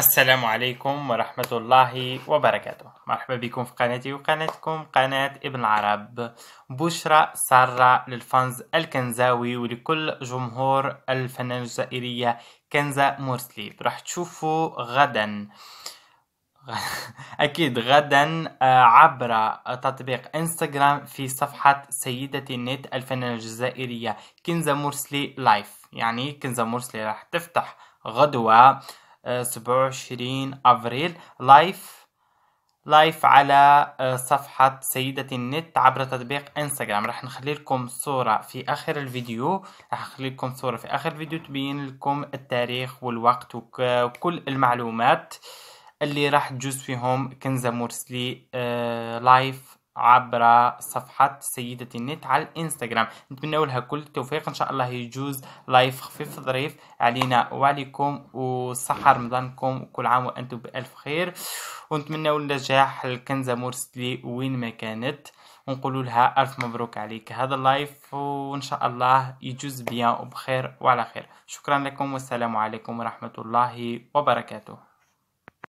السلام عليكم ورحمة الله وبركاته مرحبا بكم في قناتي وقناتكم قناة ابن العرب بشرى سارة للفانز الكنزاوي ولكل جمهور الفنانة الجزائرية كنزة مرسلي راح تشوفوا غدا أكيد غدا آه، عبر تطبيق انستغرام في صفحة سيدة النت الفنانة الجزائرية كنزة مرسلي لايف يعني كنزة مرسلي راح تفتح غدوة 27 آه، أفريل لايف لايف على آه، صفحة سيدة النت عبر تطبيق انستغرام راح نخلي لكم صورة في آخر الفيديو راح نخلي لكم صورة في آخر الفيديو تبين لكم التاريخ والوقت وكل المعلومات اللي راح تجوز فيهم كنزة مرسلي لايف آه، عبر صفحة سيدة النت على الانستغرام نتمنى لها كل التوفيق ان شاء الله يجوز لايف خفيف ظريف علينا وعليكم وصحة رمضانكم وكل عام وانتم بألف خير ونتمنى النجاح لكنزة مرسلي وين ما كانت ونقول لها ألف مبروك عليك هذا اللايف وإن شاء الله يجوز بيان وبخير وعلى خير شكرا لكم والسلام عليكم ورحمة الله وبركاته